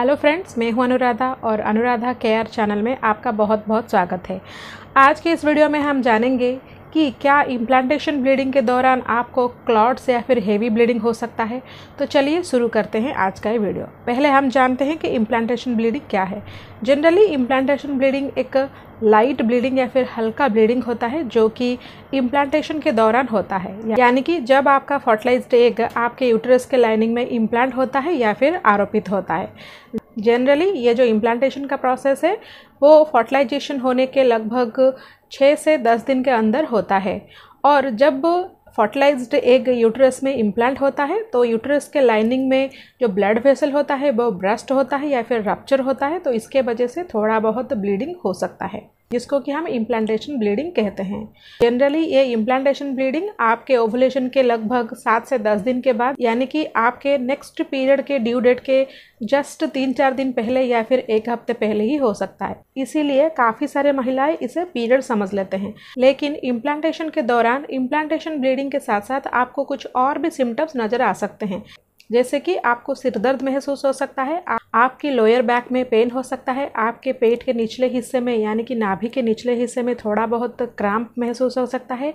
hello friends मैं हूं अनुराधा और अनुराधा केयर चैनल में आपका बहुत बहुत स्वागत है आज के इस वीडियो में हम जानेंगे कि क्या इम्प्लांटेशन ब्लीडिंग के दौरान आपको क्लॉट्स या फिर हेवी ब्लीडिंग हो सकता है तो चलिए शुरू करते हैं आज का ये वीडियो पहले हम जानते हैं कि इम्प्लांटेशन ब्लीडिंग क्या है जनरली इम्प्लांटेशन ब्लीडिंग एक लाइट ब्लीडिंग या फिर हल्का ब्लीडिंग होता है जो कि इम्प्लांटेशन के दौरान होता है यानी कि जब आपका फर्टिलाइज एग आपके यूटरस के लाइनिंग में इम्प्लांट होता है या फिर आरोपित होता है जनरली ये जो इम्प्लांटेशन का प्रोसेस है वो फर्टिलाइजेशन होने के लगभग छः से दस दिन के अंदर होता है और जब फर्टिलाइज्ड एग यूट्रस में इम्प्लांट होता है तो यूट्रस के लाइनिंग में जो ब्लड वेसल होता है वो ब्रस्ट होता है या फिर रप्चर होता है तो इसके वजह से थोड़ा बहुत ब्लीडिंग हो सकता है जिसको कि हम इम्प्लांटेशन ब्लीडिंग कहते हैं जनरली ये इम्प्लांटेशन ब्लीडिंग आपके ओवुलेशन के लगभग सात से दस दिन के बाद यानी कि आपके नेक्स्ट पीरियड के ड्यू डेट के जस्ट तीन चार दिन पहले या फिर एक हफ्ते पहले ही हो सकता है इसीलिए काफ़ी सारे महिलाएं इसे पीरियड समझ लेते हैं लेकिन इम्प्लांटेशन के दौरान इम्प्लांटेशन ब्लीडिंग के साथ साथ आपको कुछ और भी सिम्टम्स नज़र आ सकते हैं जैसे कि आपको सिर दर्द महसूस हो सकता है आपके लोअर बैक में पेन हो सकता है आपके पेट के निचले हिस्से में यानी कि नाभि के निचले हिस्से में थोड़ा बहुत क्रैम्प महसूस हो सकता है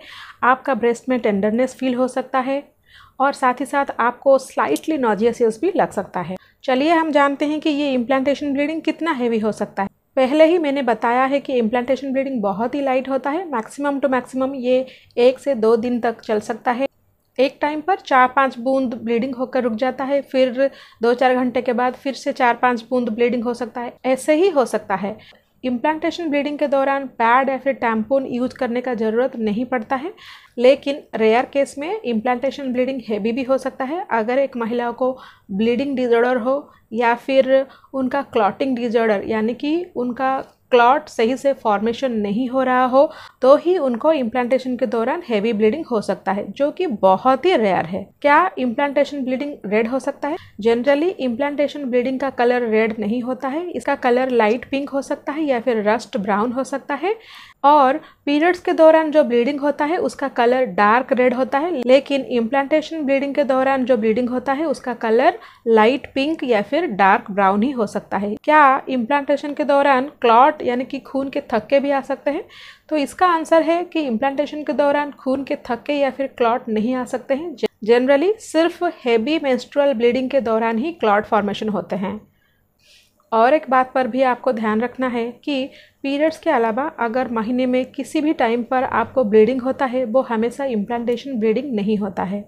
आपका ब्रेस्ट में टेंडरनेस फील हो सकता है और साथ ही साथ आपको स्लाइटली नोजियसियस भी लग सकता है चलिए हम जानते हैं कि ये इम्प्लांटेशन ब्लीडिंग कितना हैवी हो सकता है पहले ही मैंने बताया है कि इम्प्लांटेशन ब्लीडिंग बहुत ही लाइट होता है मैक्सिमम टू मैक्सिमम ये एक से दो दिन तक चल सकता है एक टाइम पर चार पांच बूंद ब्लीडिंग होकर रुक जाता है फिर दो चार घंटे के बाद फिर से चार पांच बूंद ब्लीडिंग हो सकता है ऐसे ही हो सकता है इम्प्लांटेशन ब्लीडिंग के दौरान पैड या फिर टैम्पोन यूज करने का ज़रूरत नहीं पड़ता है लेकिन रेयर केस में इम्प्लांटेशन ब्लीडिंग हैवी भी हो सकता है अगर एक महिला को ब्लीडिंग डिजॉर्डर हो या फिर उनका क्लॉटिंग डिजॉर्डर यानी कि उनका क्लॉट सही से फॉर्मेशन नहीं हो रहा हो तो ही उनको इम्प्लांटेशन के दौरान हैवी ब्लीडिंग हो सकता है जो कि बहुत ही रेयर है क्या इम्प्लांटेशन ब्लीडिंग रेड हो सकता है जनरली इम्प्लांटेशन ब्लीडिंग का कलर रेड नहीं होता है इसका कलर लाइट पिंक हो सकता है या फिर रस्ट ब्राउन हो सकता है और पीरियड्स के दौरान जो ब्लीडिंग होता है उसका कलर डार्क रेड होता है लेकिन इम्प्लांटेशन ब्लीडिंग के दौरान जो ब्लीडिंग होता है उसका कलर लाइट पिंक या फिर डार्क ब्राउन ही हो सकता है क्या इम्प्लांटेशन के दौरान क्लॉट यानी कि खून के थक्के भी आ सकते हैं तो इसका आंसर है कि इम्प्लांटेशन के दौरान खून के थक्के या फिर क्लॉट नहीं आ सकते हैं जनरली सिर्फ हैवी मेंस्ट्रुअल ब्लीडिंग के दौरान ही क्लॉट फॉर्मेशन होते हैं और एक बात पर भी आपको ध्यान रखना है कि पीरियड्स के अलावा अगर महीने में किसी भी टाइम पर आपको ब्लीडिंग होता है वो हमेशा इम्प्लांटेशन ब्लीडिंग नहीं होता है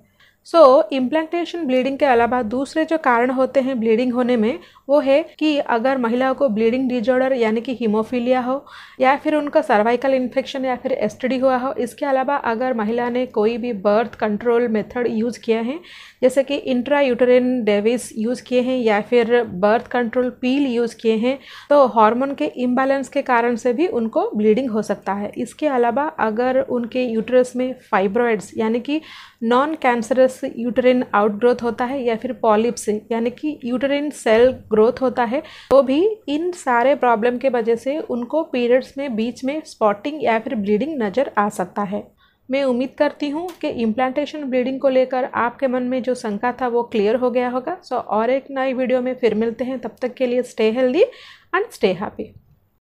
सो so, इम्प्लांटेशन ब्लीडिंग के अलावा दूसरे जो कारण होते हैं ब्लीडिंग होने में वो है कि अगर महिला को ब्लीडिंग डिजॉर्डर यानी कि हीमोफीलिया हो या फिर उनका सर्वाइकल इन्फेक्शन या फिर एस हुआ हो इसके अलावा अगर महिला ने कोई भी बर्थ कंट्रोल मेथड यूज़ किया है जैसे कि इंट्रा यूटरिन डेविस यूज़ किए हैं या फिर बर्थ कंट्रोल पील यूज़ किए हैं तो हार्मोन के इम्बैलेंस के कारण से भी उनको ब्लीडिंग हो सकता है इसके अलावा अगर उनके यूटरस में फाइब्रॉइड्स यानी कि non cancerous polyps uterine outgrowth होता है या फिर पॉलिप्स यानी कि यूटरिन सेल ग्रोथ होता है तो भी इन सारे प्रॉब्लम के वजह से उनको पीरियड्स में बीच में स्पॉटिंग या फिर ब्लीडिंग नज़र आ सकता है मैं उम्मीद करती हूँ कि इम्प्लांटेशन ब्लीडिंग को लेकर आपके मन में जो शंका था वो क्लियर हो गया होगा सो और एक नई वीडियो में फिर मिलते हैं तब तक के लिए stay healthy and stay happy